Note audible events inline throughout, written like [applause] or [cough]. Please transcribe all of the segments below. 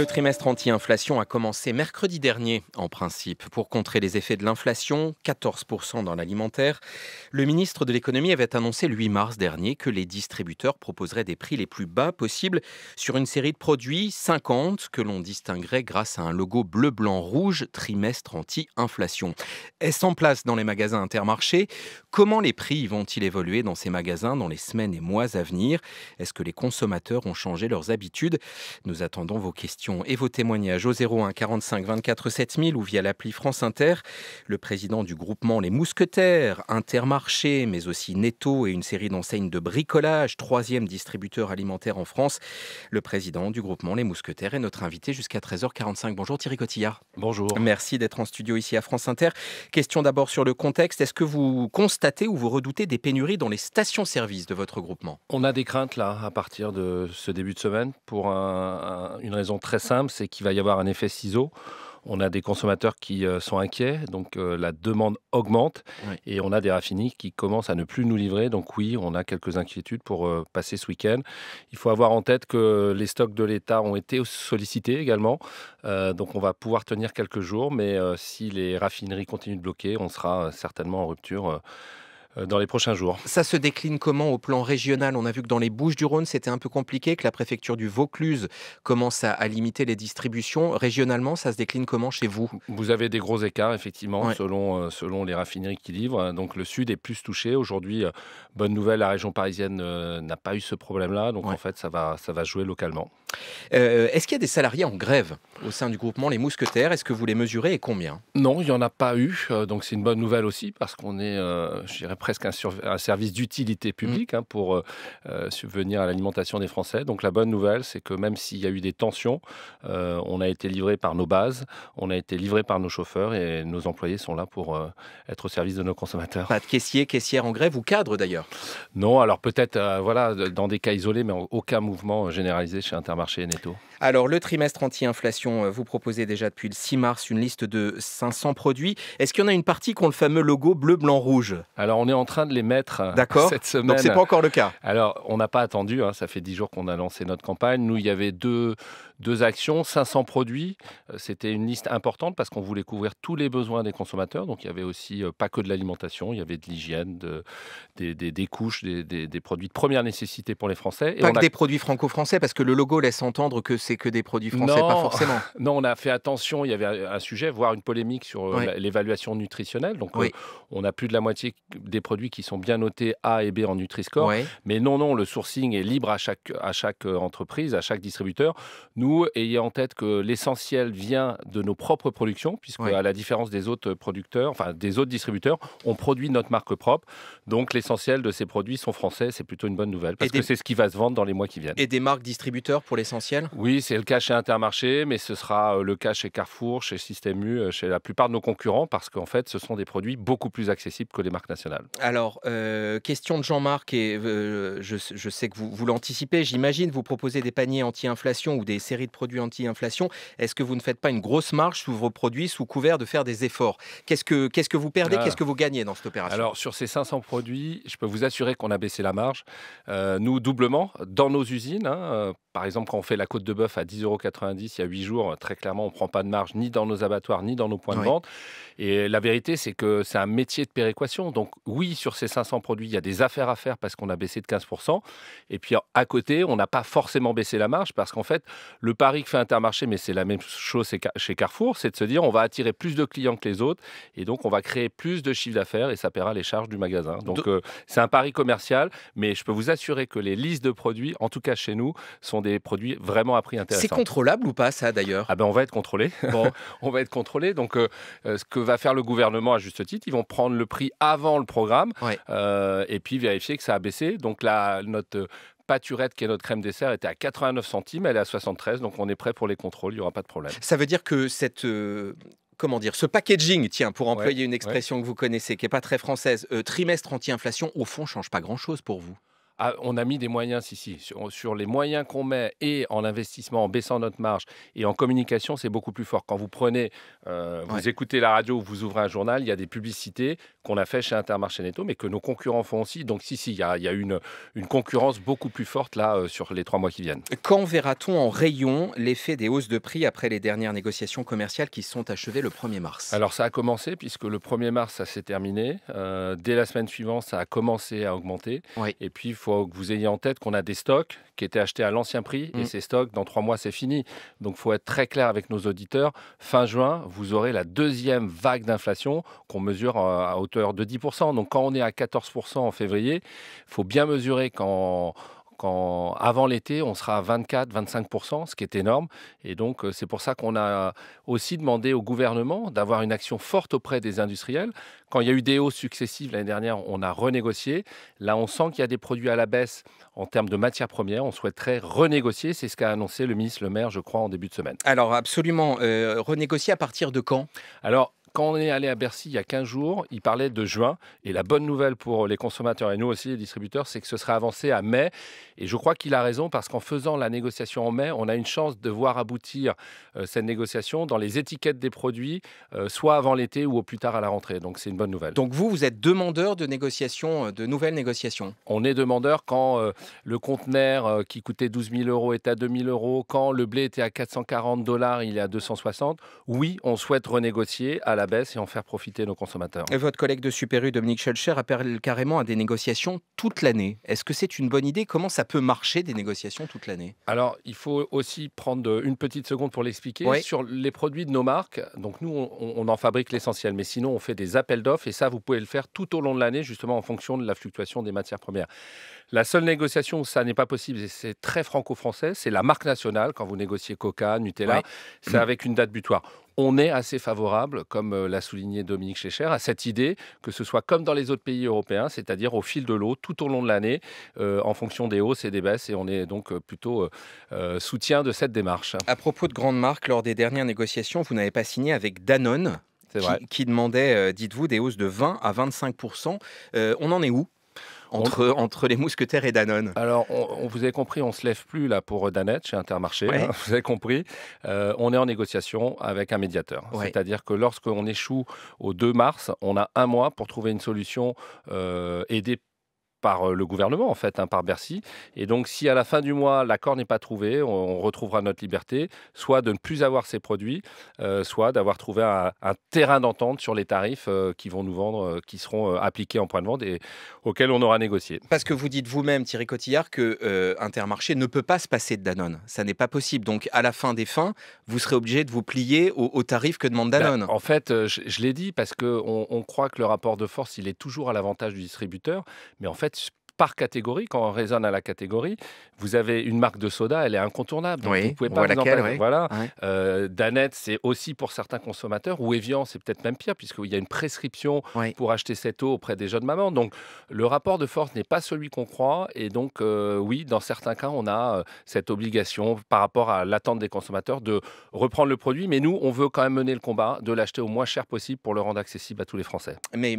Le trimestre anti-inflation a commencé mercredi dernier, en principe. Pour contrer les effets de l'inflation, 14% dans l'alimentaire, le ministre de l'économie avait annoncé le 8 mars dernier que les distributeurs proposeraient des prix les plus bas possibles sur une série de produits, 50, que l'on distinguerait grâce à un logo bleu-blanc-rouge, trimestre anti-inflation. Est-ce en place dans les magasins intermarchés Comment les prix vont-ils évoluer dans ces magasins dans les semaines et mois à venir Est-ce que les consommateurs ont changé leurs habitudes Nous attendons vos questions et vos témoignages au 01 45 24 7000 ou via l'appli France Inter. Le président du groupement Les Mousquetaires, Intermarché, mais aussi Netto et une série d'enseignes de bricolage, troisième distributeur alimentaire en France. Le président du groupement Les Mousquetaires est notre invité jusqu'à 13h45. Bonjour Thierry Cotillard. Bonjour. Merci d'être en studio ici à France Inter. Question d'abord sur le contexte. Est-ce que vous constatez ou vous redoutez des pénuries dans les stations-service de votre groupement On a des craintes là à partir de ce début de semaine pour une raison très simple, c'est qu'il va y avoir un effet ciseau. On a des consommateurs qui euh, sont inquiets, donc euh, la demande augmente et on a des raffineries qui commencent à ne plus nous livrer. Donc oui, on a quelques inquiétudes pour euh, passer ce week-end. Il faut avoir en tête que les stocks de l'État ont été sollicités également, donc on va pouvoir tenir quelques jours, mais si les raffineries continuent de bloquer, on sera certainement en rupture. Euh, dans les prochains jours. Ça se décline comment au plan régional On a vu que dans les Bouches-du-Rhône, c'était un peu compliqué, que la préfecture du Vaucluse commence à, limiter les distributions. Régionalement, ça se décline comment chez vous Vous avez des gros écarts, effectivement, selon, euh, selon les raffineries qui livrent. Donc le sud est plus touché. Aujourd'hui, euh, bonne nouvelle, la région parisienne n'a pas eu ce problème-là. Donc en fait, ça va, ça va jouer localement. Euh, est-ce qu'il y a des salariés en grève au sein du groupement Les Mousquetaires Est-ce que vous les mesurez et combien Non, il n'y en a pas eu. Euh, donc c'est une bonne nouvelle aussi parce qu'on est, euh, je dirais, presque un, service d'utilité mmh. publique hein, pour subvenir à l'alimentation des Français. Donc la bonne nouvelle, c'est que même s'il y a eu des tensions, on a été livré par nos bases, on a été livré par nos chauffeurs et nos employés sont là pour être au service de nos consommateurs. Pas de caissiers, caissières en grève ou cadres d'ailleurs Non, alors peut-être voilà, dans des cas isolés, mais aucun mouvement généralisé chez Intermarché alors, le trimestre anti-inflation, euh, vous proposez déjà depuis le 6 mars une liste de 500 produits. Est-ce qu'il y en a une partie qui ont le fameux logo bleu, blanc, rouge Alors, on est en train de les mettre euh, cette semaine. Donc, ce n'est pas encore le cas. Alors, on n'a pas attendu. Hein, ça fait 10 jours qu'on a lancé notre campagne. Nous, il y avait deux, deux actions, 500 produits. Euh, c'était une liste importante parce qu'on voulait couvrir tous les besoins des consommateurs. Donc il y avait aussi euh, pas que de l'alimentation, il y avait de l'hygiène, des, couches, des, produits de première nécessité pour les Français. pas que des produits franco-français parce que le logo laisse entendre que c'est que des produits français, pas forcément. [laughs] Non, on a fait attention. Il y avait un sujet, voire une polémique sur euh, l'évaluation nutritionnelle. Donc on a plus de la moitié des produits qui sont bien notés A et B en Nutri-Score. Mais non, non, le sourcing est libre à chaque, à chaque entreprise, à chaque distributeur. Nous ayez en tête que l'essentiel vient de nos propres productions, puisque à la différence des autres producteurs, enfin des autres distributeurs, on produit notre marque propre. Donc l'essentiel de ces produits sont français, c'est plutôt une bonne nouvelle, parce que c'est ce qui va se vendre dans les mois qui viennent. Et des marques distributeurs pour l'essentiel Oui, c'est le cas chez Intermarché, mais ce sera euh, le cas chez Carrefour, chez Système U, euh, chez la plupart de nos concurrents, parce qu'en fait, ce sont des produits beaucoup plus accessibles que les marques nationales. Alors, euh, question de Jean-Marc, et je, sais que vous, vous l'anticipez, j'imagine, vous proposez des paniers anti-inflation ou des séries de produits anti-inflation, est-ce que vous ne faites pas une grosse marge sous vos produits sous couvert de faire des efforts Qu'est-ce que, qu'est-ce que vous perdez ah. Qu'est-ce que vous gagnez dans cette opération Alors, sur ces 500 produits, je peux vous assurer qu'on a baissé la marge. Euh, nous, doublement, dans nos usines. Hein, euh, par exemple, quand on fait la côte de bœuf à 10,90 euros il y a 8 jours, très clairement, on ne prend pas de marge ni dans nos abattoirs, ni dans nos points de vente. Et la vérité, c'est que c'est un métier de péréquation. Donc, oui, sur ces 500 produits, il y a des affaires à faire parce qu'on a baissé de 15%. Et puis, à côté, on n'a pas forcément baissé la marge parce qu'en fait, le le pari que fait Intermarché, mais c'est la même chose chez Carrefour, c'est de se dire on va attirer plus de clients que les autres et donc on va créer plus de chiffre d'affaires et ça paiera les charges du magasin. Donc euh, c'est un pari commercial, mais je peux vous assurer que les listes de produits, en tout cas chez nous, sont des produits vraiment à prix intéressant. C'est contrôlable ou pas ça d'ailleurs Ah ben on va être contrôlé. [laughs] Bon. [laughs] on va être contrôlé. Donc euh, euh, ce que va faire le gouvernement à juste titre, ils vont prendre le prix avant le programme et puis vérifier que ça a baissé. Donc là, notre pâturette qui est notre crème dessert était à 89 centimes, elle est à 73, donc on est prêt pour les contrôles, il n'y aura pas de problème. Ça veut dire que cette euh, comment dire, ce packaging, tiens, pour employer une expression que vous connaissez, qui n'est pas très française, euh, trimestre anti-inflation, au fond, change pas grand-chose pour vous on a mis des moyens, si, si, sur, les moyens qu'on met et en investissement, en baissant notre marge et en communication, c'est beaucoup plus fort. Quand vous prenez, euh, vous écoutez la radio vous ouvrez un journal, il y a des publicités qu'on a fait chez Intermarché Netto, mais que nos concurrents font aussi. Donc, si, si, il y a, une, une concurrence beaucoup plus forte là euh, sur les trois mois qui viennent. Quand verra-t-on en rayon l'effet des hausses de prix après les dernières négociations commerciales qui sont achevées le 1er mars Alors, ça a commencé puisque le 1er mars, ça s'est terminé. Euh, dès la semaine suivante, ça a commencé à augmenter. Et puis, il faut que vous ayez en tête qu'on a des stocks qui étaient achetés à l'ancien prix et mm. ces stocks, dans trois mois, c'est fini. Donc, faut être très clair avec nos auditeurs. Fin juin, vous aurez la deuxième vague d'inflation qu'on mesure euh, à hauteur de 10%. Donc, quand on est à 14% en février, faut bien mesurer quand avant l'été, on sera à 24-25%, ce qui est énorme. Et donc euh, c'est pour ça qu'on a aussi demandé au gouvernement d'avoir une action forte auprès des industriels. Quand il y a eu des hausses successives l'année dernière, on a renégocié. Là, on sent qu'il y a des produits à la baisse en termes de matières premières. On souhaiterait renégocier. C'est ce qu'a annoncé le ministre Le Maire, je crois, en début de semaine. Alors absolument, euh, renégocier à partir de quand Alors quand on est allé à Bercy il y a 15 jours, il parlait de juin. Et la bonne nouvelle pour les consommateurs et nous aussi, les distributeurs, c'est que ce sera avancé à mai. Et je crois qu'il a raison parce qu'en faisant la négociation en mai, on a une chance de voir aboutir euh, cette négociation dans les étiquettes des produits, euh, soit avant l'été ou au plus tard à la rentrée. Donc c'est une bonne nouvelle. Donc vous, vous êtes demandeur de négociations, euh, de nouvelles négociations On est demandeur quand le conteneur qui coûtait 12 000 euros est à 2 000 euros, quand le blé était à 440 dollars, il est à 260. Oui, on souhaite renégocier à la baisse et en faire profiter nos consommateurs. Et votre collègue de Super U, Dominique Schulcher, appelle carrément à des négociations toute l'année. Est-ce que c'est une bonne idée Comment ça peut marcher des négociations toute l'année Alors, il faut aussi prendre une petite seconde pour l'expliquer. Sur les produits de nos marques, donc nous, on, en fabrique l'essentiel, mais sinon, on fait des appels d'offres et ça, vous pouvez le faire tout au long de l'année, justement en fonction de la fluctuation des matières premières. La seule négociation où ça n'est pas possible, et c'est très franco-français, c'est la marque nationale. Quand vous négociez Coca, Nutella, c'est avec une date butoir on est assez favorable, comme euh, l'a souligné Dominique Checher à cette idée que ce soit comme dans les autres pays européens, c'est-à-dire au fil de l'eau, tout au long de l'année, euh, en fonction des hausses et des baisses. Et on est donc euh, plutôt soutien de cette démarche. À propos de grandes marques, lors des dernières négociations, vous n'avez pas signé avec Danone, qui, demandait, dites-vous, des hausses de 20 à 25 On en est où entre, les mousquetaires et Danone. Alors, on, vous avez compris, on se lève plus là pour euh, Danette chez Intermarché. Hein, [laughs] vous avez compris. Euh, on est en négociation avec un médiateur. C'est-à-dire que lorsqu'on échoue au 2 mars, on a un mois pour trouver une solution euh, aidée par euh, le gouvernement, en fait, hein, par Bercy. Et donc, si à la fin du mois, l'accord n'est pas trouvé, on, retrouvera notre liberté, soit de ne plus avoir ces produits, euh, soit d'avoir trouvé un, terrain d'entente sur les tarifs euh, qui vont nous vendre, qui seront appliqués en point de vente et auxquels on aura négocié. Parce que vous dites vous-même, Thierry Cotillard, que Intermarché ne peut pas se passer de Danone. Ça n'est pas possible. Donc, à la fin des fins, vous serez obligé de vous plier aux, tarifs que demande bah, Danone. en fait, je, l'ai dit parce qu'on on croit que le rapport de force, il est toujours à l'avantage du distributeur. Mais en fait, that's par catégorie, quand on raisonne à la catégorie, vous avez une marque de soda, elle est incontournable. Donc oui, vous pouvez pas laquelle, Voilà. Euh, Danette, c'est aussi pour certains consommateurs, ou Evian, c'est peut-être même pire, puisqu'il y a une prescription pour acheter cette eau auprès des jeunes mamans. Donc le rapport de force n'est pas celui qu'on croit. Et donc, euh, oui, dans certains cas, on a euh, cette obligation par rapport à l'attente des consommateurs de reprendre le produit. Mais nous, on veut quand même mener le combat de l'acheter au moins cher possible pour le rendre accessible à tous les Français. mais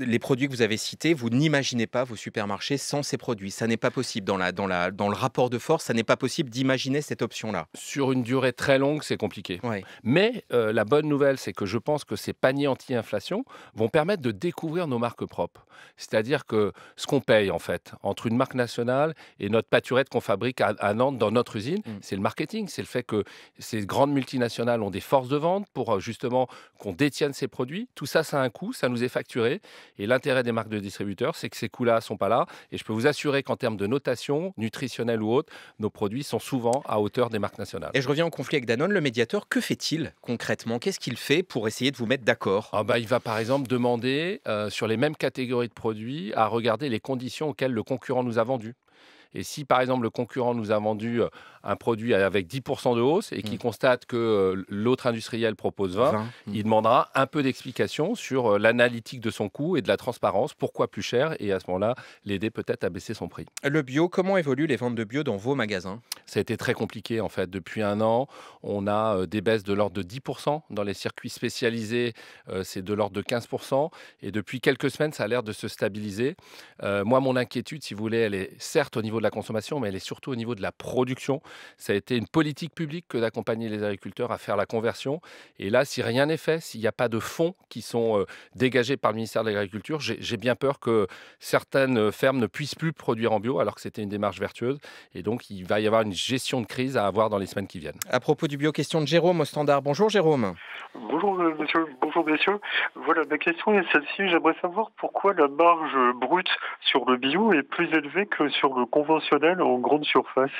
les produits que vous avez cités, vous n'imaginez pas vos supermarchés sans ces produits. Ça n'est pas possible dans, la, dans, la, dans le rapport de force, ça n'est pas possible d'imaginer cette option-là. Sur une durée très longue, c'est compliqué. Mais euh, la bonne nouvelle, c'est que je pense que ces paniers anti-inflation vont permettre de découvrir nos marques propres. C'est-à-dire que ce qu'on paye, en fait, entre une marque nationale et notre pâturette qu'on fabrique à, Nantes dans notre usine, mm. c'est le marketing, c'est le fait que ces grandes multinationales ont des forces de vente pour euh, justement qu'on détienne ces produits. Tout ça, ça a un coût, ça nous est facturé. Et l'intérêt des marques de distributeurs, c'est que ces coûts-là ne sont pas là et je peux vous assurer qu'en termes de notation, nutritionnelle ou autre, nos produits sont souvent à hauteur des marques nationales. Et je reviens au conflit avec Danone, le médiateur, que fait-il concrètement Qu'est-ce qu'il fait pour essayer de vous mettre d'accord ah bah, Il va par exemple demander euh, sur les mêmes catégories de produits à regarder les conditions auxquelles le concurrent nous a vendus. Et si par exemple le concurrent nous a vendu euh, un produit avec 10% de hausse et qui mmh. constate que euh, l'autre industriel propose 20, mmh. il demandera un peu d'explication sur euh, l'analytique de son coût et de la transparence, pourquoi plus cher, et à ce moment-là, l'aider peut-être à baisser son prix. Le bio, comment évoluent les ventes de bio dans vos magasins Ça a été très compliqué en fait. Depuis un an, on a des baisses de l'ordre de 10%. Dans les circuits spécialisés, c'est de l'ordre de 15%. Et depuis quelques semaines, ça a l'air de se stabiliser. moi, mon inquiétude, si vous voulez, elle est certes au niveau de la consommation, mais elle est surtout au niveau de la production. Ça a été une politique publique que d'accompagner les agriculteurs à faire la conversion. Et là, si rien n'est fait, s'il n'y a pas de fonds qui sont euh, dégagés par le ministère de l'Agriculture, j'ai bien peur que certaines euh, fermes ne puissent plus produire en bio, alors que c'était une démarche vertueuse. Et donc, il va y avoir une gestion de crise à avoir dans les semaines qui viennent. À propos du bio, question de Jérôme au standard. Bonjour Jérôme. Bonjour euh, monsieur, bonjour Monsieur. Voilà, ma question est celle-ci. J'aimerais savoir pourquoi la marge brute sur le bio est plus élevée que sur le convoi en grande surface.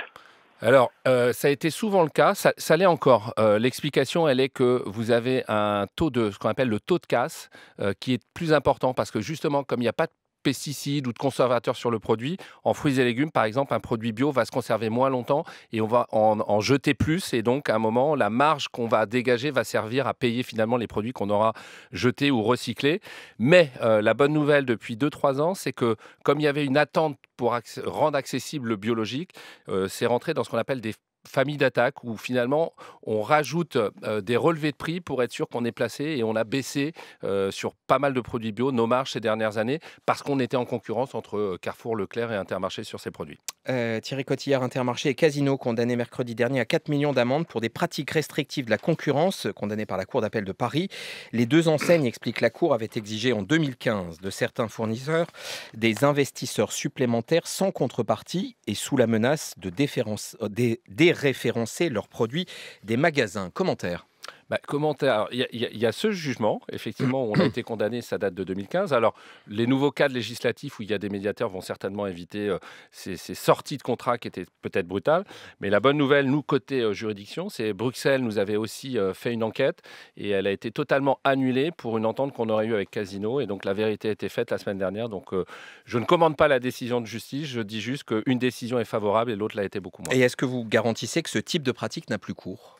Alors, euh, ça a été souvent le cas, ça, l'est encore. Euh, l'explication, elle est que vous avez un taux de, ce qu'on appelle le taux de casse, euh, qui est plus important parce que justement, comme il n'y a pas de pesticides ou de conservateurs sur le produit. En fruits et légumes, par exemple, un produit bio va se conserver moins longtemps et on va en, jeter plus. Et donc, à un moment, la marge qu'on va dégager va servir à payer finalement les produits qu'on aura jetés ou recyclés. Mais euh, la bonne nouvelle depuis 2-3 ans, c'est que comme il y avait une attente pour rendre accessible le biologique, euh, c'est rentré dans ce qu'on appelle des famille d'attaque où finalement on rajoute euh, des relevés de prix pour être sûr qu'on est placé et on a baissé euh, sur pas mal de produits bio nos marches ces dernières années parce qu'on était en concurrence entre euh, Carrefour, Leclerc et Intermarché sur ces produits. Euh, Thierry Cotillard, Intermarché et Casino condamnés mercredi dernier à 4 millions d'amendes pour des pratiques restrictives de la concurrence condamnées par la Cour d'appel de Paris. Les deux enseignes, explique la Cour, avait exigé en 2015 de certains fournisseurs des investisseurs supplémentaires sans contrepartie et sous la menace de déférence, des référencer leurs produits des magasins. Commentaire bah, Commentaire. Il y, a ce jugement, effectivement, où on a été condamné, ça date de 2015. Alors, les nouveaux cadres législatifs où il y a des médiateurs vont certainement éviter euh, ces, sorties de contrat qui étaient peut-être brutales. Mais la bonne nouvelle, nous, côté euh, juridiction, c'est Bruxelles nous avait aussi euh, fait une enquête et elle a été totalement annulée pour une entente qu'on aurait eue avec Casino. Et donc, la vérité a été faite la semaine dernière. Donc, je ne commande pas la décision de justice. Je dis juste qu'une décision est favorable et l'autre l'a été beaucoup moins. Et est-ce que vous garantissez que ce type de pratique n'a plus cours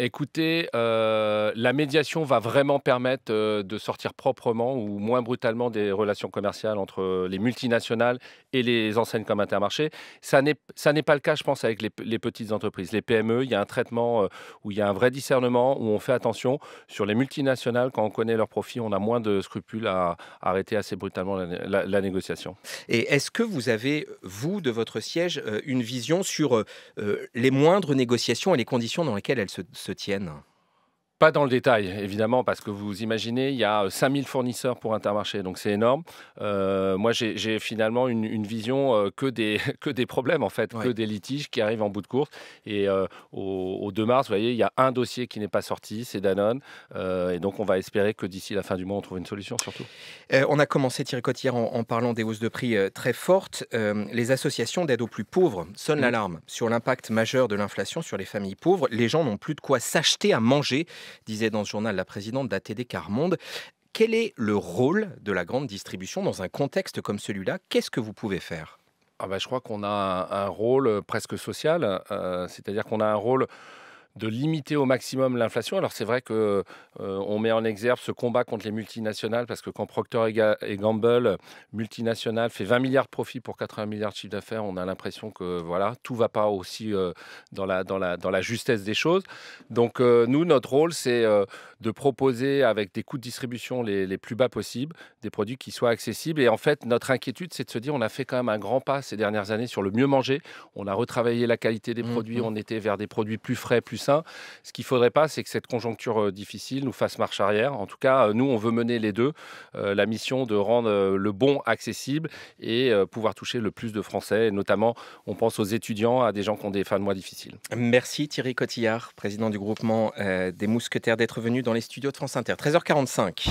Écoutez, euh, la médiation va vraiment permettre euh, de sortir proprement ou moins brutalement des relations commerciales entre les multinationales et les enseignes comme Intermarché. Ça n'est pas le cas, je pense, avec les, petites entreprises. Les PME, il y a un traitement euh, où il y a un vrai discernement, où on fait attention. Sur les multinationales, quand on connaît leurs profits, on a moins de scrupules à, arrêter assez brutalement la, négociation. Et est-ce que vous avez, vous, de votre siège, une vision sur les moindres négociations et les conditions dans lesquelles elles se se tiennent pas dans le détail, évidemment, parce que vous imaginez, il y a 5000 euh, fournisseurs pour Intermarché, donc c'est énorme. Euh, moi, j'ai finalement une, vision euh, que, des, [laughs] que des problèmes, en fait, que des litiges qui arrivent en bout de course. Et au, 2 mars, vous voyez, il y a un dossier qui n'est pas sorti, c'est Danone. et donc, on va espérer que d'ici la fin du mois, on trouve une solution, surtout. on a commencé, Thierry Cotillard, en, en parlant des hausses de prix très fortes. les associations d'aide aux plus pauvres sonnent mmh. l'alarme sur l'impact majeur de l'inflation sur les familles pauvres. Les gens n'ont plus de quoi s'acheter à manger disait dans ce journal la présidente d'ATD Carmonde. Quel est le rôle de la grande distribution dans un contexte comme celui-là Qu'est-ce que vous pouvez faire ah bah, Je crois qu'on a un, rôle presque social, euh, c'est-à-dire qu'on a un rôle de limiter au maximum l'inflation. Alors c'est vrai que euh, on met en exergue ce combat contre les multinationales parce que quand Procter et Gamble multinationales fait 20 milliards de profits pour 80 milliards de chiffre d'affaires, on a l'impression que voilà tout va pas aussi euh, dans la dans la dans la justesse des choses. Donc euh, nous notre rôle c'est de proposer avec des coûts de distribution les, les plus bas possibles des produits qui soient accessibles. Et en fait notre inquiétude c'est de se dire on a fait quand même un grand pas ces dernières années sur le mieux manger. On a retravaillé la qualité des mmh, produits. Mmh. On était vers des produits plus frais, plus ce qu'il ne faudrait pas, c'est que cette conjoncture euh, difficile nous fasse marche arrière. En tout cas, euh, nous, on veut mener les deux. Euh, la mission de rendre le bon accessible et pouvoir toucher le plus de Français. notamment, on pense aux étudiants, à des gens qui ont des fins de mois difficiles. Merci Thierry Cotillard, président du groupement des Mousquetaires, d'être venu dans les studios de France Inter. 13h45.